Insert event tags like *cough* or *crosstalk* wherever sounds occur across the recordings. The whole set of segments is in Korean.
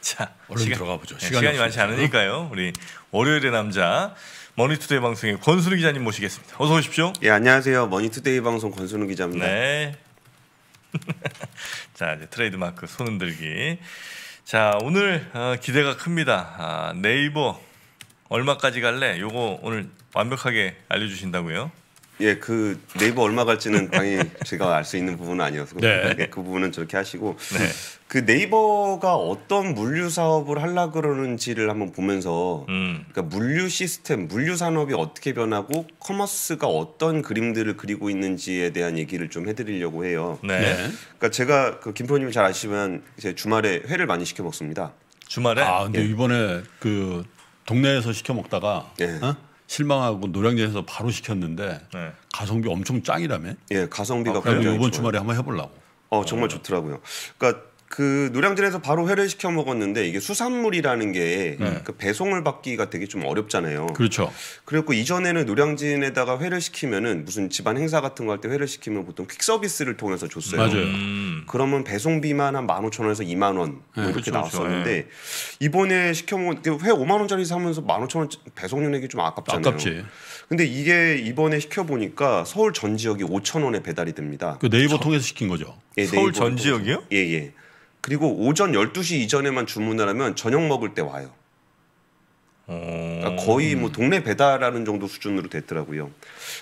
자, 얼른 시간, 들어가 보죠. 네, 시간이, 시간이 많지 않으니까요. 우리 월요일의 남자 머니투데이 방송의 권순우 기자님 모시겠습니다. 어서 오십시오. 예, 안녕하세요. 머니투데이 방송 권순우 기자입니다. 네. *laughs* 자, 이제 트레이드 마크 손 흔들기. 자, 오늘 어, 기대가 큽니다. 아, 네이버 얼마까지 갈래? 요거 오늘 완벽하게 알려주신다고요? 예, 그 네이버 얼마 갈지는 당연히 제가 알 수 있는 부분은 아니어서 네. 예, 그 부분은 저렇게 하시고 네. 그 네이버가 어떤 물류 사업을 하려 그러는지를 한번 보면서 음. 그러니까 물류 시스템, 물류 산업이 어떻게 변하고 커머스가 어떤 그림들을 그리고 있는지에 대한 얘기를 좀 해드리려고 해요. 네. 예. 그러니까 제가 그 김포님 잘 아시면 이제 주말에 회를 많이 시켜 먹습니다. 주말에? 아 근데 예. 이번에 그 동네에서 시켜 먹다가 예. 어? 실망하고 노량진에서 바로 시켰는데 네. 가성비 엄청 짱이라며? 예, 가성비가 아, 굉장히 이번 주말에 한번 해보려고. 어 정말 좋더라고요. 그러니까 그 노량진에서 바로 회를 시켜 먹었는데 이게 수산물이라는 게그 네. 그 배송을 받기가 되게 좀 어렵잖아요. 그렇죠. 그리고 이전에는 노량진에다가 회를 시키면은 무슨 집안 행사 같은 거 할 때 회를 시키면 보통 퀵 서비스를 통해서 줬어요. 맞아요. 음. 그러면 배송비만 한 15,000원에서 2만 원 네, 이렇게 그렇죠, 나왔었는데 그 이번에 시켜 먹은 그 회 5만 원짜리 사면서 15,000원 배송료 내기 좀 아깝잖아요. 아깝지. 근데 이게 이번에 시켜 보니까 서울 전 지역이 5,000원에 배달이 됩니다. 그 네이버 저... 통해서 시킨 거죠. 예, 서울 전 지역이요? 예, 예. 그리고 오전 12시 이전에만 주문을 하면 저녁 먹을 때 와요. 어. 그러니까 거의 뭐 동네 배달하는 정도 수준으로 됐더라고요.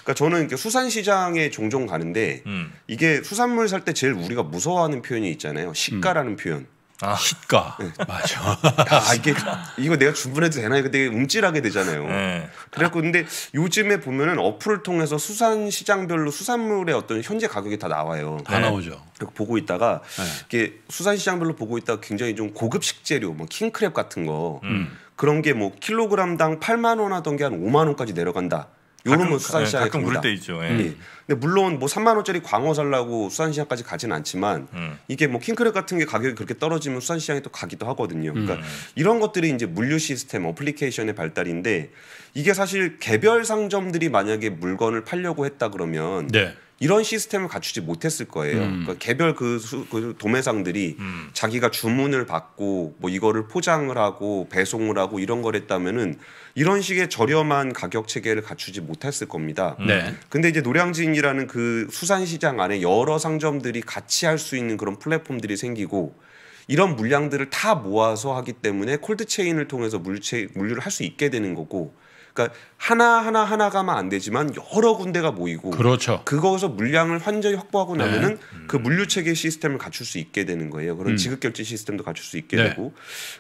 그러니까 저는 수산시장에 종종 가는데 음. 이게 수산물 살 때 제일 우리가 무서워하는 표현이 있잖아요. 시가라는 음. 표현. 아 시가 네. 맞아. 야, 아, 이게 이거 내가 주문해도 되나 이거 되게 움찔하게 되잖아요. 네. 그래갖고 근데 요즘에 보면은 어플을 통해서 수산 시장별로 수산물의 어떤 현재 가격이 다 나와요. 다 네. 나오죠. 그리고 보고 있다가 네. 이게 수산 시장별로 보고 있다가 굉장히 좀 고급 식재료 뭐 킹크랩 같은 거 음. 그런 게뭐 킬로그램당 8만 원 하던 게 한 5만 원까지 내려간다. 요런 건 수산시장에 예, 가끔 그럴 때 있죠. 예. 예. 근데 물론 뭐 3만 원짜리 광어 살라고 수산시장까지 가진 않지만 음. 이게 뭐 킹크랩 같은 게 가격이 그렇게 떨어지면 수산시장에 또 가기도 하거든요. 그러니까 음. 이런 것들이 이제 물류 시스템 어플리케이션의 발달인데 이게 사실 개별 상점들이 만약에 물건을 팔려고 했다 그러면 네. 이런 시스템을 갖추지 못했을 거예요. 음. 그러니까 개별 그, 수, 그 도매상들이 음. 자기가 주문을 받고 뭐 이거를 포장을 하고 배송을 하고 이런 걸 했다면은 이런 식의 저렴한 가격 체계를 갖추지 못했을 겁니다. 네. 근데 이제 노량진이라는 그 수산시장 안에 여러 상점들이 같이 할 수 있는 그런 플랫폼들이 생기고 이런 물량들을 다 모아서 하기 때문에 콜드체인을 통해서 물체, 물류를 할 수 있게 되는 거고 그러니까 하나 하나 하나 가면 안 되지만 여러 군데가 모이고 그렇죠. 그거에서 물량을 환전히 확보하고 네. 나면은 음. 그 물류 체계 시스템을 갖출 수 있게 되는 거예요. 그런 음. 지급 결제 시스템도 갖출 수 있게 네. 되고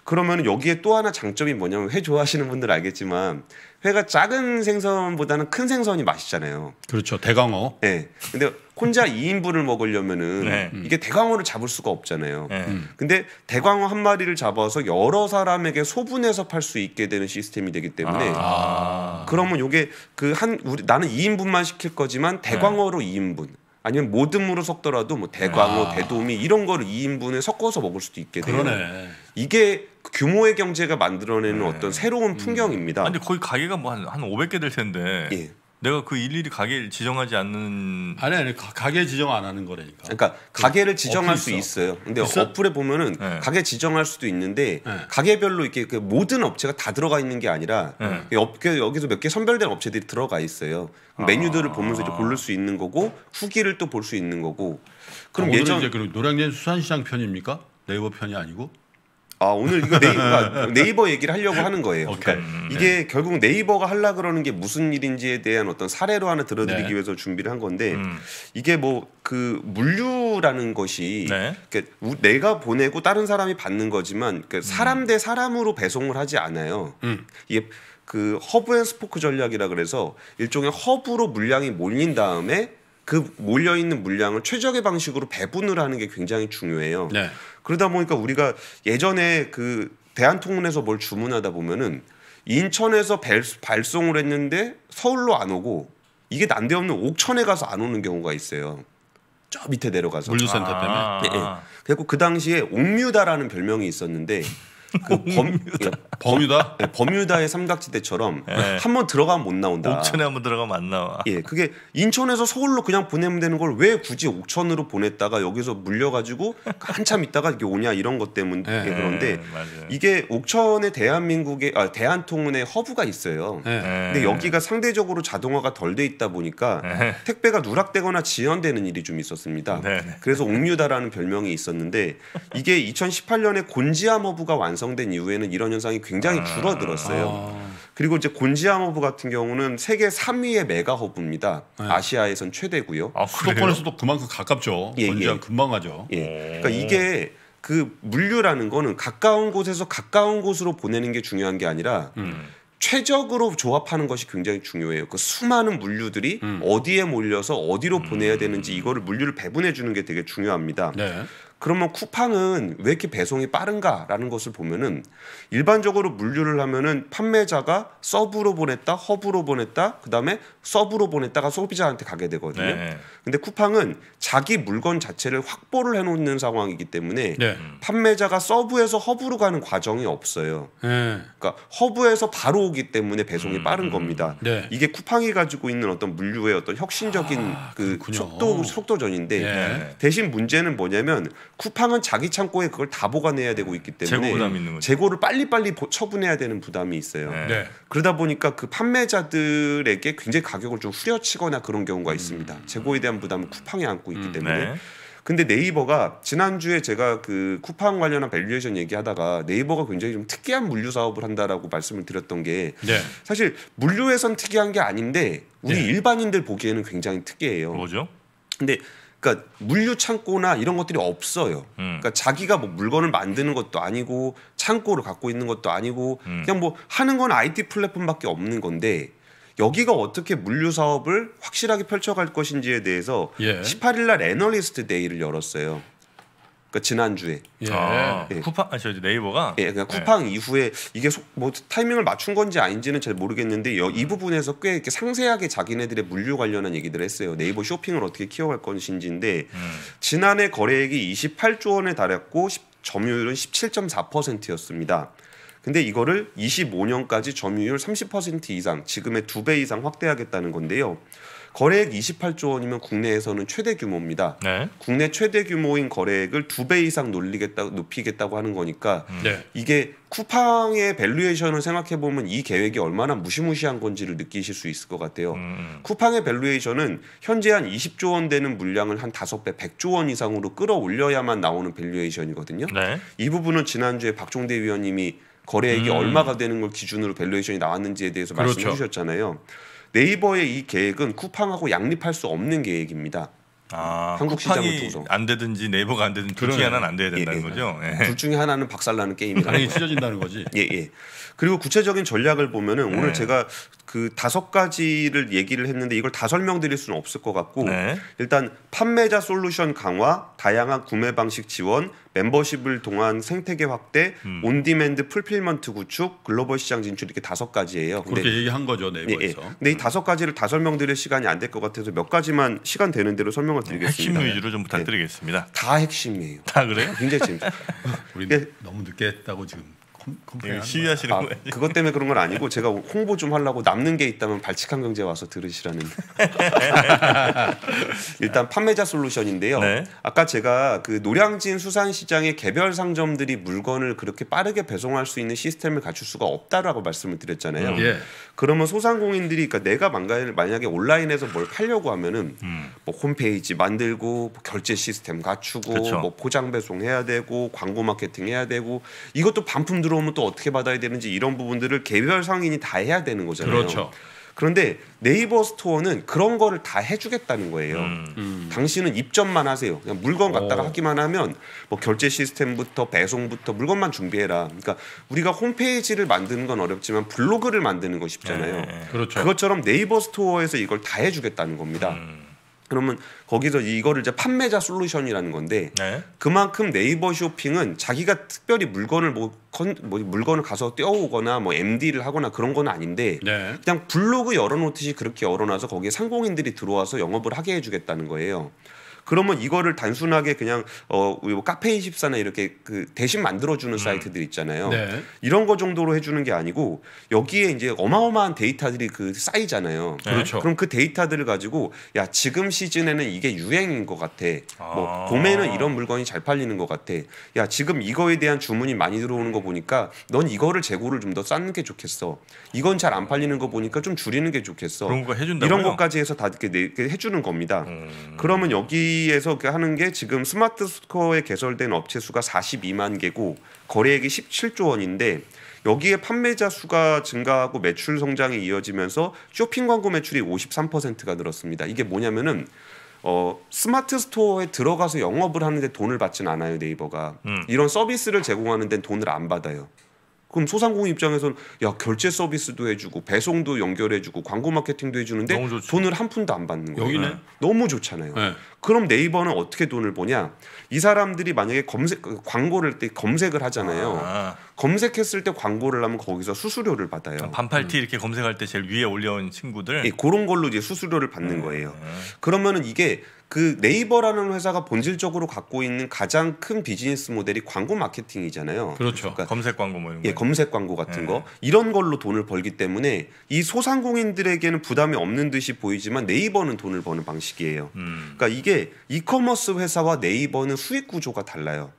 그러면 여기에 또 하나 장점이 뭐냐면 회 좋아하시는 분들 알겠지만 회가 작은 생선보다는 큰 생선이 맛있잖아요. 그렇죠. 대강어. 네. 근데 혼자 2인분을 먹으려면은 네. 이게 대광어를 잡을 수가 없잖아요. 네. 음. 근데 대광어 한 마리를 잡아서 여러 사람에게 소분해서 팔 수 있게 되는 시스템이 되기 때문에 아 그러면 요게 그 한 우리 나는 2인분만 시킬 거지만 네. 대광어로 네. 2인분 아니면 모듬으로 섞더라도 뭐 대광어, 아 대도미 이런 거를 2인분에 섞어서 먹을 수도 있게 돼요. 그러네. 이게 규모의 경제가 만들어내는 네. 어떤 새로운 음. 풍경입니다. 음. 아니 거의 가게가 뭐한한 한 500개 될 텐데 예. 내가 그 일일이 가게를 지정하지 않는 아니 아니 가게 지정 안 하는 거라니까. 그러니까 그 가게를 지정할 수 있어요. 근데 있어? 어플에 보면은 네. 가게 지정할 수도 있는데 네. 가게별로 이렇게 그 모든 업체가 다 들어가 있는 게 아니라 네. 그 업계 여기서 몇 개 선별된 업체들이 들어가 있어요. 아. 메뉴들을 보면서 이제 고를 수 있는 거고 후기를 또 볼 수 있는 거고. 그럼 아, 예전 이제 그 노량진 수산시장 편입니까? 네이버 편이 아니고? 아 오늘 이거 네이버, *laughs* 그러니까 네이버 얘기를 하려고 하는 거예요. 오케이. 그러니까 음, 이게 네. 결국 네이버가 하려 그러는 게 무슨 일인지에 대한 어떤 사례로 하나 들어드리기 네. 위해서 준비를 한 건데 음. 이게 뭐 그 물류라는 것이 네. 그러니까 내가 보내고 다른 사람이 받는 거지만 그러니까 음. 사람 대 사람으로 배송을 하지 않아요. 음. 이게 그 허브 앤 스포크 전략이라 그래서 일종의 허브로 물량이 몰린 다음에 그 몰려 있는 물량을 최적의 방식으로 배분을 하는 게 굉장히 중요해요. 네. 그러다 보니까 우리가 예전에 그 대한통운에서 뭘 주문하다 보면은 인천에서 발송을 했는데 서울로 안 오고 이게 난데없는 옥천에 가서 안 오는 경우가 있어요. 저 밑에 내려가서 물류센터 때문에. 아~ 네, 네. 그리고 그 당시에 옥뮤다라는 별명이 있었는데 그 범, 예, 범유다? 예, 범유다의 삼각지대처럼 예. 한번 들어가면 못 나온다. 옥천에 한 번 들어가면 안 나와. 예, 그게 인천에서 서울로 그냥 보내면 되는 걸 왜 굳이 옥천으로 보냈다가 여기서 물려가지고 그 한참 있다가 이게 오냐 이런 것 때문에 예. 그런데 예, 이게 옥천에 대한민국의 아, 대한통운의 허브가 있어요. 근데 여기가 상대적으로 자동화가 덜 돼 있다 보니까 택배가 누락되거나 지연되는 일이 좀 있었습니다. 네, 네. 그래서 옥유다라는 별명이 있었는데 이게 2018년에 곤지암 허브가 완성 완성된 이후에는 이런 현상이 굉장히 아. 줄어들었어요. 아. 그리고 이제 곤지암 허브 같은 경우는 세계 3위의 메가 허브입니다. 네. 아시아에선 최대고요. 아, 수도권에서도 그만큼 가깝죠. 예, 예. 곤지암 예. 금방 가죠. 예. 그러니까 이게 그 물류라는 거는 가까운 곳에서 가까운 곳으로 보내는 게 중요한 게 아니라 음. 최적으로 조합하는 것이 굉장히 중요해요. 그 수많은 물류들이 음. 어디에 몰려서 어디로 음. 보내야 되는지 이거를 물류를 배분해 주는 게 되게 중요합니다. 네. 그러면 쿠팡은 왜 이렇게 배송이 빠른가라는 것을 보면은 일반적으로 물류를 하면은 판매자가 서브로 보냈다, 허브로 보냈다, 그 다음에 서브로 보냈다가 소비자한테 가게 되거든요. 네. 근데 쿠팡은 자기 물건 자체를 확보를 해놓는 상황이기 때문에 네. 판매자가 서브에서 허브로 가는 과정이 없어요. 네. 그러니까 허브에서 바로 오기 때문에 배송이 음, 빠른 음. 겁니다. 네. 이게 쿠팡이 가지고 있는 어떤 물류의 어떤 혁신적인 아, 그 속도 속도전인데 네. 네. 대신 문제는 뭐냐면 쿠팡은 자기 창고에 그걸 다 보관해야 되고 있기 때문에 재고 재고를 빨리빨리 처분해야 되는 부담이 있어요. 네. 네. 그러다 보니까 그 판매자들에게 굉장히 가격을 좀 후려치거나 그런 경우가 음. 있습니다. 음. 재고에 대한 부담은 쿠팡이 안고 있기 음. 때문에. 네. 근데 네이버가 지난주에 제가 그 쿠팡 관련한 밸류에이션 얘기하다가 네이버가 굉장히 좀 특이한 물류 사업을 한다라고 말씀을 드렸던 게 네. 사실 물류에선 특이한 게 아닌데 우리 네. 일반인들 보기에는 굉장히 특이해요. 뭐죠? 근데 그러니까 물류 창고나 이런 것들이 없어요. 음. 그러니까 자기가 뭐 물건을 만드는 것도 아니고 창고를 갖고 있는 것도 아니고 음. 그냥 뭐 하는 건 IT 플랫폼밖에 없는 건데 여기가 어떻게 물류 사업을 확실하게 펼쳐갈 것인지에 대해서 예. 18일 날 애널리스트 데이를 열었어요. 그 지난주에 예. 아, 예. 쿠팡 아저 네이버가 예 그냥 그러니까 예. 쿠팡 예. 이후에 이게 소, 뭐 타이밍을 맞춘 건지 아닌지는 잘 모르겠는데 여, 이 부분에서 꽤 이렇게 상세하게 자기네들의 물류 관련한 얘기들을 했어요 네이버 쇼핑을 어떻게 키워갈 건지인데 음. 지난해 거래액이 28조 원에 달했고 10, 점유율은 17.4%였습니다. 근데 이거를 25년까지 점유율 30% 이상 지금의 두 배 이상 확대하겠다는 건데요. 거래액 28조 원이면 국내에서는 최대 규모입니다. 네. 국내 최대 규모인 거래액을 두 배 이상 놀리겠다, 높이겠다고 하는 거니까 음. 네. 이게 쿠팡의 밸류에이션을 생각해 보면 이 계획이 얼마나 무시무시한 건지를 느끼실 수 있을 것 같아요. 음. 쿠팡의 밸류에이션은 현재 한 20조 원 되는 물량을 한 다섯 배 100조 원 이상으로 끌어올려야만 나오는 밸류에이션이거든요. 네. 이 부분은 지난주에 박종대 위원님이 거래액이 음. 얼마가 되는 걸 기준으로 밸류에이션이 나왔는지에 대해서 그렇죠. 말씀해 주셨잖아요. 네이버의 이 계획은 쿠팡하고 양립할 수 없는 계획입니다. 아, 한국 시장을 안 되든지 네이버가 안 되든지 둘 중에 하나는 안 돼야 된다는 예, 예. 거죠. 예. 둘 중에 하나는 박살나는 게임이라. 아니 찢어진다는 거지. *laughs* 예, 예. 그리고 구체적인 전략을 보면은 네. 오늘 제가 그 다섯 가지를 얘기를 했는데 이걸 다 설명드릴 수는 없을 것 같고 네. 일단 판매자 솔루션 강화, 다양한 구매 방식 지원, 멤버십을 동안 생태계 확대, 음. 온디맨드 풀필먼트 구축, 글로벌 시장 진출 이렇게 다섯 가지예요. 그렇게 근데, 얘기한 거죠 네이버에서. 예, 예. 근데 이 음. 다섯 가지를 다 설명드릴 시간이 안 될 것 같아서 몇 가지만 시간 되는 대로 설명을 네, 드리겠습니다. 핵심 위주로 좀 예. 부탁드리겠습니다. 네. 다 핵심이에요. 다 그래요? 굉장히 재밌어요. *laughs* 우리 예. 너무 늦게 했다고 지금. 컴플레인 시위하시는 아, 거예요? 그것 때문에 그런 건 아니고 제가 홍보 좀 하려고 남는 게 있다면 발칙한 경제 와서 들으시라는 *laughs* 일단 판매자 솔루션인데요. 네. 아까 제가 그 노량진 수산시장의 개별 상점들이 물건을 그렇게 빠르게 배송할 수 있는 시스템을 갖출 수가 없다라고 말씀을 드렸잖아요. 음. 예. 그러면 소상공인들이 그러니까 내가 만약에 온라인에서 뭘 팔려고 하면은 음. 뭐 홈페이지 만들고 뭐 결제 시스템 갖추고 그쵸. 뭐 포장 배송해야 되고 광고 마케팅 해야 되고 이것도 반품 들어 들어오면 또 어떻게 받아야 되는지 이런 부분들을 개별 상인이 다 해야 되는 거잖아요. 그렇죠. 그런데 네이버 스토어는 그런 거를 다 해주겠다는 거예요. 음. 음. 당신은 입점만 하세요. 그냥 물건 어. 갖다가 오. 하기만 하면 뭐 결제 시스템부터 배송부터 물건만 준비해라. 그러니까 우리가 홈페이지를 만드는 건 어렵지만 블로그를 만드는 거 쉽잖아요. 네. 네, 네. 그렇죠. 그것처럼 네이버 스토어에서 이걸 다 해주겠다는 겁니다. 음. 그러면 거기서 이거를 이제 판매자 솔루션이라는 건데 네. 그만큼 네이버 쇼핑은 자기가 특별히 물건을 뭐, 컨, 뭐 물건을 가서 떼어오거나 뭐 MD를 하거나 그런 건 아닌데 네. 그냥 블로그 열어놓듯이 그렇게 열어놔서 거기에 상공인들이 들어와서 영업을 하게 해주겠다는 거예요. 그러면 이거를 단순하게 그냥 어뭐 카페인 십사나 이렇게 그 대신 만들어주는 음. 사이트들 있잖아요. 네. 이런 거 정도로 해주는 게 아니고 여기에 이제 어마어마한 데이터들이 그 쌓이잖아요. 네. 그렇죠. 그럼 그 데이터들을 가지고 야 지금 시즌에는 이게 유행인 것 같아. 뭐 아. 뭐 봄에는 이런 물건이 잘 팔리는 것 같아. 야 지금 이거에 대한 주문이 많이 들어오는 거 보니까 넌 이거를 재고를 좀 더 쌓는 게 좋겠어. 이건 잘 안 팔리는 거 보니까 좀 줄이는 게 좋겠어. 이런 것까지 해서 다 이렇게, 해주는 겁니다. 음. 그러면 여기 여기에서 그 하는 게 지금 스마트 스토어에 개설된 업체 수가 42만 개고 거래액이 17조 원인데 여기에 판매자 수가 증가하고 매출 성장이 이어지면서 쇼핑 광고 매출이 53%가 늘었습니다. 이게 뭐냐면은 어, 스마트 스토어에 들어가서 영업을 하는데 돈을 받진 않아요 네이버가 음. 이런 서비스를 제공하는 데는 돈을 안 받아요. 그럼 소상공인 입장에서는 야 결제 서비스도 해주고 배송도 연결해주고 광고 마케팅도 해주는데 돈을 한 푼도 안 받는 거예요. 여기네. 네. 너무 좋잖아요. 네. 그럼 네이버는 어떻게 돈을 버냐? 이 사람들이 만약에 검색 그 광고를 때 검색을 하잖아요. 아. 검색했을 때 광고를 하면 거기서 수수료를 받아요. 아, 반팔티 음. 이렇게 검색할 때 제일 위에 올려온 친구들. 예, 그런 걸로 이제 수수료를 받는 음. 거예요. 음. 그러면은 이게 그 네이버라는 회사가 본질적으로 갖고 있는 가장 큰 비즈니스 모델이 광고 마케팅이잖아요. 그렇죠. 그러니까 검색 광고 뭐 이런 예, 검색 광고 같은 예. 거 이런 걸로 돈을 벌기 때문에 이 소상공인들에게는 부담이 없는 듯이 보이지만 네이버는 돈을 버는 방식이에요. 음. 그러니까 이게 이커머스 회사와 네이버는 수익 구조가 달라요.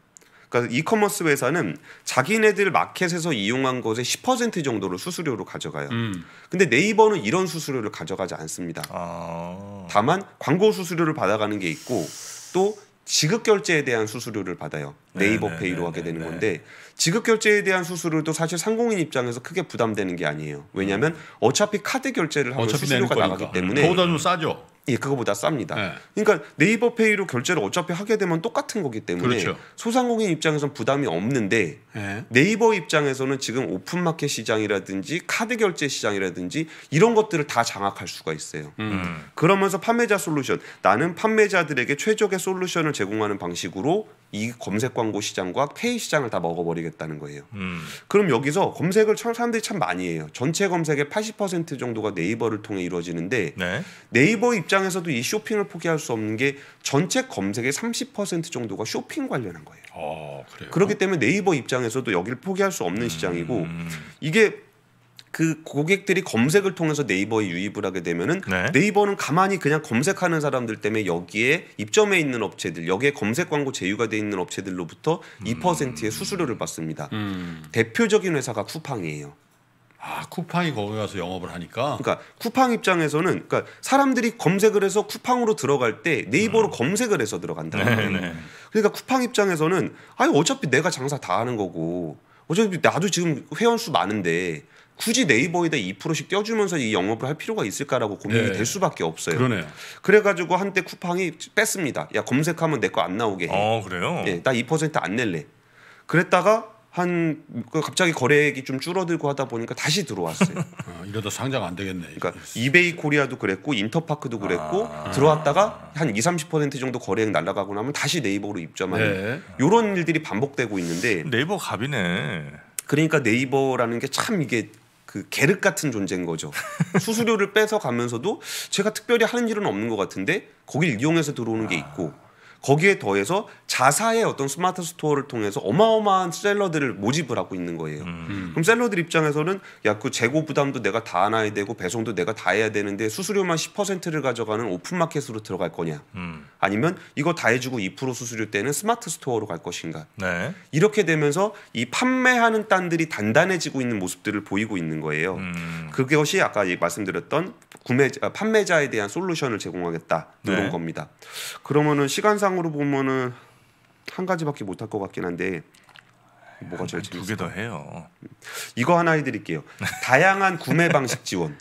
그러니까 이커머스 회사는 자기네들 마켓에서 이용한 것의 10% 정도를 수수료로 가져가요. 음. 근데 네이버는 이런 수수료를 가져가지 않습니다. 아. 다만 광고 수수료를 받아가는 게 있고 또 지급 결제에 대한 수수료를 받아요. 네이버 네네, 네, 페이로 네네, 하게 되는 네네. 건데 지급 결제에 대한 수수료도 사실 상공인 입장에서 크게 부담되는 게 아니에요. 왜냐하면 음. 어차피 카드 결제를 하면 수수료가 나가기 때문에 그보다 좀 싸죠. 예, 그거보다 쌉니다. 네. 그러니까 네이버 페이로 결제를 어차피 하게 되면 똑같은 거기 때문에 그렇죠. 소상공인 입장에선 부담이 없는데 네. 이버 입장에서는 지금 오픈마켓 시장이라든지 카드 결제 시장이라든지 이런 것들을 다 장악할 수가 있어요. 음. 그러면서 판매자 솔루션 나는 판매자들에게 최적의 솔루션을 제공하는 방식으로 이 검색 광고 시장과 페이 시장을 다 먹어버리겠다는 거예요. 음. 그럼 여기서 검색을 참 사람들이 참 많이 해요. 전체 검색의 80% 정도가 네이버를 통해 이루어지는데 네. 이버 입장에서도 이 쇼핑을 포기할 수 없는 게 전체 검색의 30% 정도가 쇼핑 관련한 거예요. 아, 그래요? 그렇기 때문에 네이버 입장에서도 여기를 포기할 수 없는 음. 시장이고 이게 그 고객들이 검색을 통해서 네이버에 유입을 하게 되면은 네. 이버는 가만히 그냥 검색하는 사람들 때문에 여기에 입점해 있는 업체들 여기에 검색 광고 제휴가 돼 있는 업체들로부터 음. 2%의 수수료를 받습니다. 음. 대표적인 회사가 쿠팡이에요. 아 쿠팡이 거기 가서 영업을 하니까. 그러니까 쿠팡 입장에서는 그러니까 사람들이 검색을 해서 쿠팡으로 들어갈 때 네이버로 음. 검색을 해서 들어간다. 네, 네. 그러니까 쿠팡 입장에서는 아니 어차피 내가 장사 다 하는 거고 어차피 나도 지금 회원 수 많은데 굳이 네이버에다 2%씩 떼어주면서 이 영업을 할 필요가 있을까라고 고민이 네. 될 수밖에 없어요. 그러네요. 그래가지고 한때 쿠팡이 뺐습니다. 야 검색하면 내 거 안 나오게 해. 아 그래요? 예, 나 2%안 낼래. 그랬다가 한 그 갑자기 거래액이 좀 줄어들고 하다 보니까 다시 들어왔어요. 어, *laughs* 아, 이러다 상장 안 되겠네. 그러니까 이베이 코리아도 그랬고 인터파크도 그랬고 아~ 들어왔다가 한 2, 30% 정도 거래액 날라가고 나면 다시 네이버로 입점하는 네. 이런 일들이 반복되고 있는데 네이버 갑이네. 그러니까 네이버라는 게 참 이게 그 계륵 같은 존재인 거죠. *laughs* 수수료를 빼서 가면서도 제가 특별히 하는 일은 없는 것 같은데 거길 이용해서 들어오는 게 아. 있고 거기에 더해서 자사의 어떤 스마트 스토어를 통해서 어마어마한 셀러들을 모집을 하고 있는 거예요. 음. 음. 그럼 셀러들 입장에서는 야 그 재고 부담도 내가 다 안아야 되고 배송도 내가 다 해야 되는데 수수료만 10%를 가져가는 오픈 마켓으로 들어갈 거냐, 음. 아니면 이거 다 해주고 2% 수수료 때는 스마트 스토어로 갈 것인가. 네. 이렇게 되면서 이 판매하는 딴들이 단단해지고 있는 모습들을 보이고 있는 거예요. 음. 그것이 아까 말씀드렸던 구매 아, 판매자에 대한 솔루션을 제공하겠다 이런 네. 겁니다. 그러면은 시간상 상으로 보면은 한 가지밖에 못할것 같긴 한데 뭐가 제일 두개 더 해요. 음. 이거 하나 해드릴게요. *laughs* 다양한 구매 방식 지원.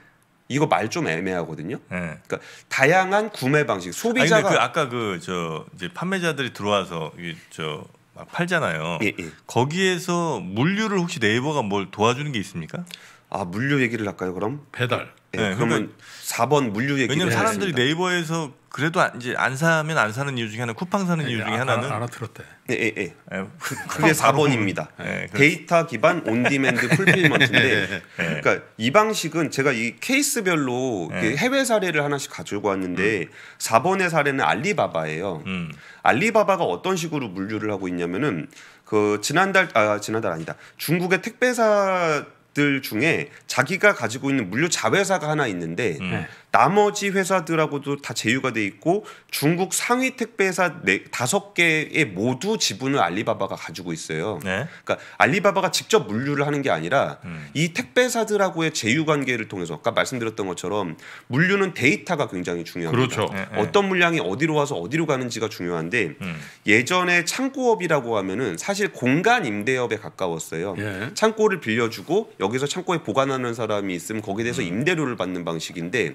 이거 말 좀 애매하거든요. 네. 그러니까 다양한 구매 방식 소비자가 그 아까 그 저 이제 판매자들이 들어와서 저막 팔잖아요. 예, 예. 거기에서 물류를 혹시 네이버가 뭘 도와주는 게 있습니까? 아 물류 얘기를 할까요 그럼? 배달. 네, 네, 그러면 그러니까 4번 물류 얘기. 왜냐면 사람들이 하겠습니다. 네이버에서 그래도 이제 안 사면 안 사는 이유 중에 하나, 쿠팡 사는 네, 이유 중에 아, 하나는 알아들었대. 예, 예, 예. 예 그, 그게 4번입니다. 네, 예, 데이터 기반 온디맨드 풀필먼트인데, *laughs* 그러니까 이 방식은 제가 이 케이스별로 해외 사례를 하나씩 가지고 왔는데 음. 4번의 사례는 알리바바예요. 음. 알리바바가 어떤 식으로 물류를 하고 있냐면은 그 지난달 아 지난달 아니다 중국의 택배사 기업들 중에 자기가 가지고 있는 물류 자회사가 하나 있는데 음. 네. 나머지 회사들하고도 다 제휴가 돼 있고 중국 상위 택배사 네, 다섯 개의 모두 지분을 알리바바가 가지고 있어요. 네. 그러니까 알리바바가 직접 물류를 하는 게 아니라 음. 이 택배사들하고의 제휴 관계를 통해서 아까 말씀드렸던 것처럼 물류는 데이터가 굉장히 중요합니다. 그렇죠. 네, 네. 어떤 물량이 어디로 와서 어디로 가는지가 중요한데 음. 예전에 창고업이라고 하면은 사실 공간 임대업에 가까웠어요. 예. 창고를 빌려주고 여기서 창고에 보관하는 사람이 있으면 거기에 대해서 음. 임대료를 받는 방식인데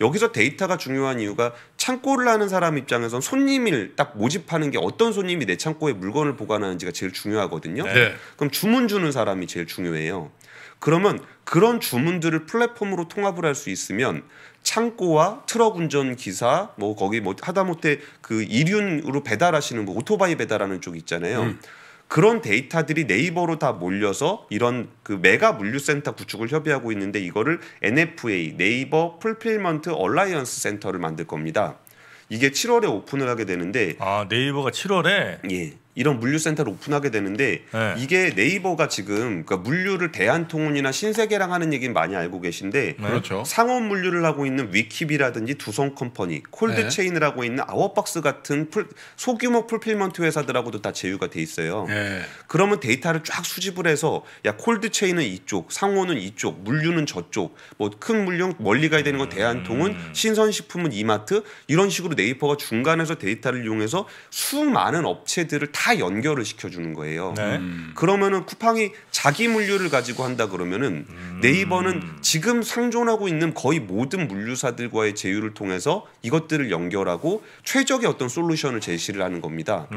여기서 데이터가 중요한 이유가 창고를 하는 사람 입장에선 손님을 딱 모집하는 게 어떤 손님이 내 창고에 물건을 보관하는지가 제일 중요하거든요. 네. 그럼 주문 주는 사람이 제일 중요해요. 그러면 그런 주문들을 플랫폼으로 통합을 할 수 있으면 창고와 트럭 운전 기사 뭐 거기 뭐 하다못해 그 이륜으로 배달하시는 뭐 오토바이 배달하는 쪽 있잖아요. 음. 그런 데이터들이 네이버로 다 몰려서 이런 그 메가 물류센터 구축을 협의하고 있는데 이거를 NFA 네이버 풀필먼트 얼라이언스 센터를 만들 겁니다. 이게 7월에 오픈을 하게 되는데 아 네이버가 7월에 예. 이런 물류센터를 오픈하게 되는데 네. 이게 네이버가 지금 그러니까 물류를 대한통운이나 신세계랑 하는 얘기는 많이 알고 계신데 네. 그 그렇죠. 상업 물류를 하고 있는 위킵이라든지 두성컴퍼니 콜드체인을 하고 있는 아워박스 같은 풀, 소규모 풀필먼트 회사들하고도 다 제휴가 돼 있어요. 네. 그러면 데이터를 쫙 수집을 해서 야 콜드체인은 이쪽 상호는 이쪽 물류는 저쪽 뭐 큰 물류 멀리 가야 되는 건 대한통운 음. 신선식품은 이마트 이런 식으로 네이버가 중간에서 데이터를 이용해서 수많은 업체들을 다다 연결을 시켜주는 거예요. 네. 음. 그러면은 쿠팡이 자기 물류를 가지고 한다 그러면은 음. 네이버는 지금 상존하고 있는 거의 모든 물류사들과의 제휴를 통해서 이것들을 연결하고 최적의 어떤 솔루션을 제시를 하는 겁니다. 네.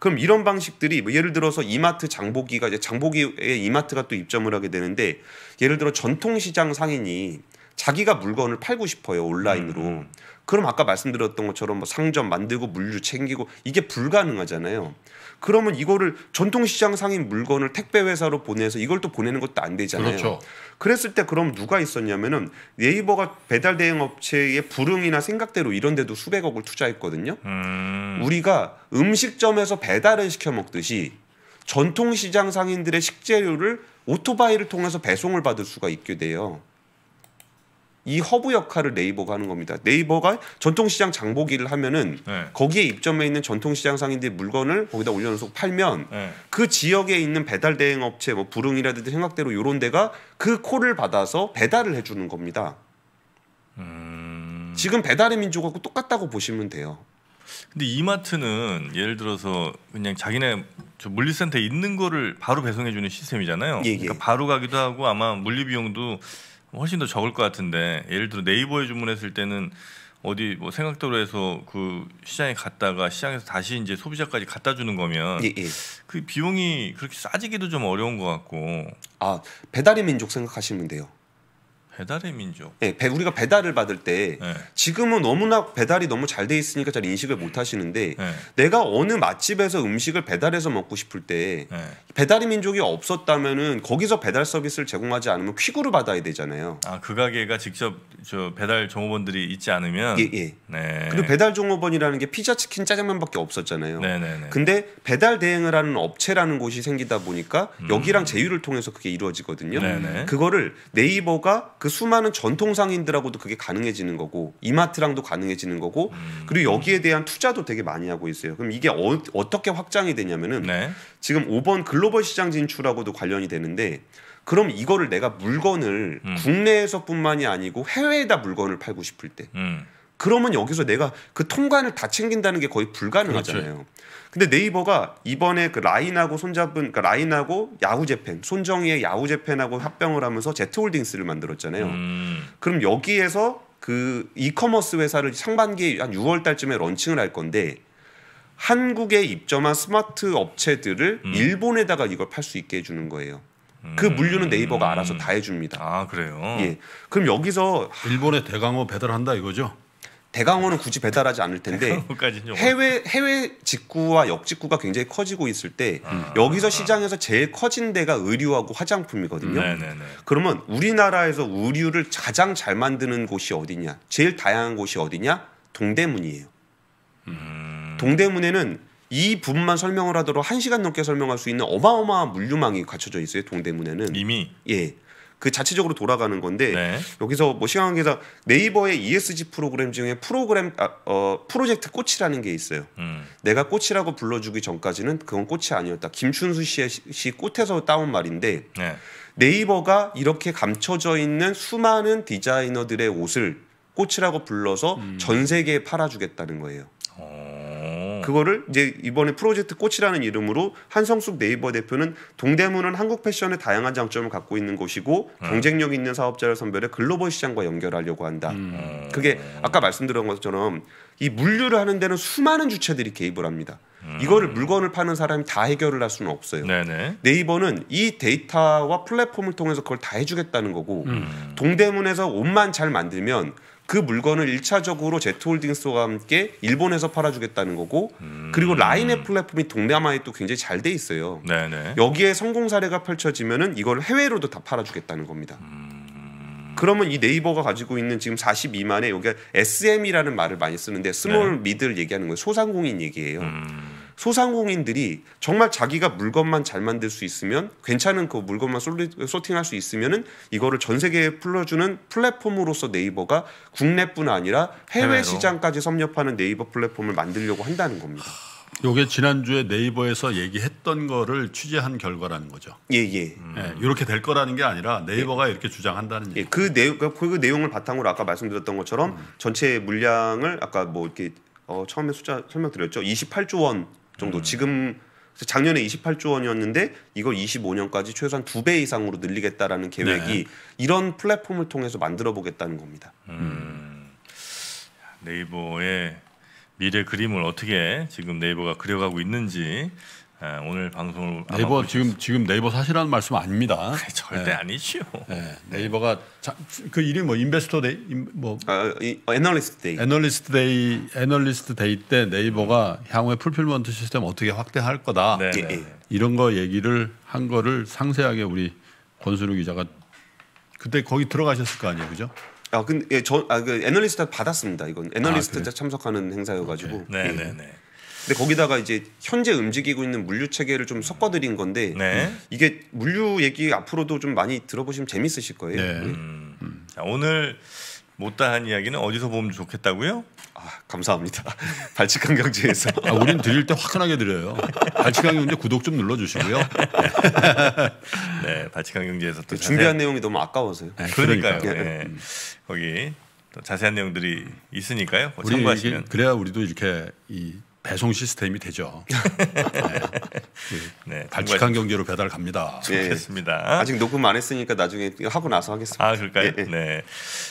그럼 이런 방식들이 뭐 예를 들어서 이마트 장보기가 이제 장보기에 이마트가 또 입점을 하게 되는데 예를 들어 전통시장 상인이 자기가 물건을 팔고 싶어요 온라인으로. 음. 그럼 아까 말씀드렸던 것처럼 뭐 상점 만들고 물류 챙기고 이게 불가능하잖아요. 그러면 이거를 전통시장 상인 물건을 택배회사로 보내서 이걸 또 보내는 것도 안 되잖아요. 그렇죠. 그랬을 때 그럼 누가 있었냐면은 네이버가 배달 대행 업체의 불응이나 생각대로 이런 데도 수백억을 투자했거든요. 음. 우리가 음식점에서 배달을 시켜 먹듯이 전통시장 상인들의 식재료를 오토바이를 통해서 배송을 받을 수가 있게 돼요. 이 허브 역할을 네이버가 하는 겁니다. 네이버가 전통시장 장보기를 하면은 네. 거기에 입점해 있는 전통시장 상인들이 물건을 거기다 올려놓고 팔면 네. 그 지역에 있는 배달 대행 업체 뭐 부릉이라든지 생각대로 요런 데가 그 콜을 받아서 배달을 해주는 겁니다. 음... 지금 배달의 민족하고 똑같다고 보시면 돼요. 근데 이마트는 예를 들어서 그냥 자기네 저 물류센터에 있는 거를 바로 배송해 주는 시스템이잖아요. 예, 예. 그러니까 바로 가기도 하고 아마 물류 비용도 훨씬 더 적을 것 같은데 예를 들어 네이버에 주문했을 때는 어디 뭐 생각대로 해서 그 시장에 갔다가 시장에서 다시 이제 소비자까지 갖다 주는 거면 예, 예. 그 비용이 그렇게 싸지기도 좀 어려운 것 같고 아 배달의 민족 생각하시면 돼요. 배달의 민족. 예, 배, 우리가 배달을 받을 때 예. 지금은 너무나 배달이 너무 잘 돼 있으니까 잘 인식을 못 하시는데 예. 내가 어느 맛집에서 음식을 배달해서 먹고 싶을 때 예. 배달의 민족이 없었다면은 거기서 배달 서비스를 제공하지 않으면 퀵으로 받아야 되잖아요. 아, 그 가게가 직접 저 배달 종업원들이 있지 않으면 예, 예. 네. 그리고 배달 종업원이라는 게 피자, 치킨, 짜장면밖에 없었잖아요. 네, 네, 네. 근데 배달 대행을 하는 업체라는 곳이 생기다 보니까 음. 여기랑 제휴를 통해서 그게 이루어지거든요. 네, 네. 그거를 네이버가 그그 수많은 전통 상인들하고도 그게 가능해지는 거고 이마트랑도 가능해지는 거고 음. 그리고 여기에 대한 투자도 되게 많이 하고 있어요. 그럼 이게 어, 떻게 확장이 되냐면은 네. 지금 5번 글로벌 시장 진출하고도 관련이 되는데 그럼 이거를 내가 물건을 음. 국내에서뿐만이 아니고 해외에다 물건을 팔고 싶을 때 음. 그러면 여기서 내가 그 통관을 다 챙긴다는 게 거의 불가능하잖아요. 그렇죠. 근데 네이버가 이번에 그 라인하고 손잡은 그러니까 라인하고 야후재팬 손정희의 야후재팬하고 합병을 하면서 제트홀딩스를 만들었잖아요. 음. 그럼 여기에서 그 이커머스 회사를 상반기 에한 6월 달쯤에 런칭을 할 건데 한국에 입점한 스마트 업체들을 음. 일본에다가 이걸 팔 수 있게 해주는 거예요. 그 음. 물류는 네이버가 알아서 다 해줍니다. 아 그래요? 예. 그럼 여기서 일본의 대강호 배달한다 이거죠? 대강호는 굳이 배달하지 않을 텐데 해외 해외 직구와 역직구가 굉장히 커지고 있을 때 아, 여기서 시장에서 제일 커진 데가 의류하고 화장품이거든요. 네 그러면 우리나라에서 의류를 가장 잘 만드는 곳이 어디냐? 제일 다양한 곳이 어디냐? 동대문이에요. 음... 동대문에는 이 부분만 설명을 하도록 1 시간 넘게 설명할 수 있는 어마어마한 물류망이 갖춰져 있어요. 동대문에는 이미 예. 그 자체적으로 돌아가는 건데 네. 여기서 뭐 시간 관계상 네이버의 ESG 프로그램 중에 프로그램 아, 어, 프로젝트 꽃이라는 게 있어요. 음. 내가 꽃이라고 불러주기 전까지는 그건 꽃이 아니었다. 김춘수 씨의 시 꽃에서 따온 말인데 네. 네이버가 이렇게 감춰져 있는 수많은 디자이너들의 옷을 꽃이라고 불러서 음. 전 세계에 팔아주겠다는 거예요. 어. 그거를 이제 이번에 프로젝트 꽃이라는 이름으로 한성숙 네이버 대표는 동대문은 한국 패션의 다양한 장점을 갖고 있는 곳이고 음. 경쟁력 있는 사업자를 선별해 글로벌 시장과 연결하려고 한다. 음. 그게 아까 말씀드린 것처럼 이 물류를 하는 데는 수많은 주체들이 개입을 합니다. 음. 이거를 물건을 파는 사람이 다 해결을 할 수는 없어요. 네네. 네이버는 이 데이터와 플랫폼을 통해서 그걸 다 해주겠다는 거고 음. 동대문에서 옷만 잘 만들면 그 물건을 일차적으로 제트홀딩스와 함께 일본에서 팔아주겠다는 거고 음. 그리고 라인의 플랫폼이 동남아에 또 굉장히 잘 돼 있어요. 네네. 여기에 성공 사례가 펼쳐지면은 이걸 해외로도 다 팔아주겠다는 겁니다. 음. 그러면 이 네이버가 가지고 있는 지금 42만에 여기 SM이라는 말을 많이 쓰는데 스몰 네. 미들 얘기하는 거예요. 소상공인 얘기예요. 음. 소상공인들이 정말 자기가 물건만 잘 만들 수 있으면 괜찮은 그 물건만 솔리, 소팅할 수 있으면은 이거를 전 세계에 풀어주는 플랫폼으로서 네이버가 국내뿐 아니라 해외 해외로. 시장까지 섭렵하는 네이버 플랫폼을 만들려고 한다는 겁니다. 요게 지난주에 네이버에서 얘기했던 거를 취재한 결과라는 거죠. 예, 예. 음. 예 이렇게 될 거라는 게 아니라 네이버가 예. 이렇게 주장한다는 예, 얘기. 예, 그 내용 그, 그 내용을 바탕으로 아까 말씀드렸던 것처럼 음. 전체 물량을 아까 뭐 이렇게 어, 처음에 숫자 설명드렸죠. 28조 원 정도 음. 지금 작년에 28조 원이었는데 이걸 25년까지 최소한 두 배 이상으로 늘리겠다라는 계획이 네. 이런 플랫폼을 통해서 만들어 보겠다는 겁니다. 음. 네이버의 미래 그림을 어떻게 지금 네이버가 그려가고 있는지 예, 오늘 방송을 네이버 지금 지금 네이버 사실하는 말씀 아닙니다. *laughs* 절대 네. 아니죠. 예, 네. 이버가그 이름 뭐 인베스터 데이 뭐 아, 애널리스트 데이 애널리스트 데이 애널리스트 데이 때 네이버가 향후에 풀필먼트 시스템 어떻게 확대할 거다 네네. 네, 네. 이런 거 얘기를 한 거를 상세하게 우리 권수루 기자가 그때 거기 들어가셨을 거 아니에요, 그죠? 아 근데 예, 저아그 애널리스트 받았습니다. 이건 애널리스트 아, 참석하는 행사여가지고. 네네네. 예. 네, 근데 거기다가 이제 현재 움직이고 있는 물류 체계를 좀 섞어드린 건데 네. 이게 물류 얘기 앞으로도 좀 많이 들어보시면 재밌으실 거예요. 네. 음. 음. 자, 오늘 못다한 이야기는 어디서 보면 좋겠다고요? 아, 감사합니다. *laughs* 발칙한 경제에서. 아, 우린 드릴 때 화끈하게 드려요. 발칙한 경제 구독 좀 눌러주시고요. *laughs* 네, 발칙한 경제에서 또 그 준비한 자세한... 내용이 너무 아까워서요. 네, 그러니까요. 그러니까요. 예. 네. 거기 또 자세한 내용들이 있으니까요. 뭐 참고하시면. 그래야 우리도 이렇게 이 배송 시스템이 되죠. *laughs* 네. 네. 그 발칙한 경제로 배달 갑니다. 좋겠습니다. 예. 아직 녹음 안 했으니까 나중에 하고 나서 하겠습니다. 아 그럴까요? 예. 예. 네.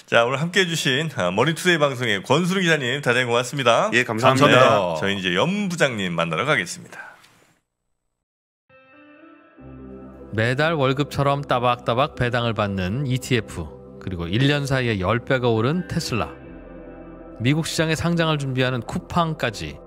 자 오늘 함께해 주신 아, 머니투데이 방송의 권수르 기자님 다단히 고맙습니다. 예 감사합니다. 감사합니다. 저희 이제 염 부장님 만나러 가겠습니다. 매달 월급처럼 따박따박 배당을 받는 ETF 그리고 1년 사이에 10배가 오른 테슬라 미국 시장에 상장을 준비하는 쿠팡까지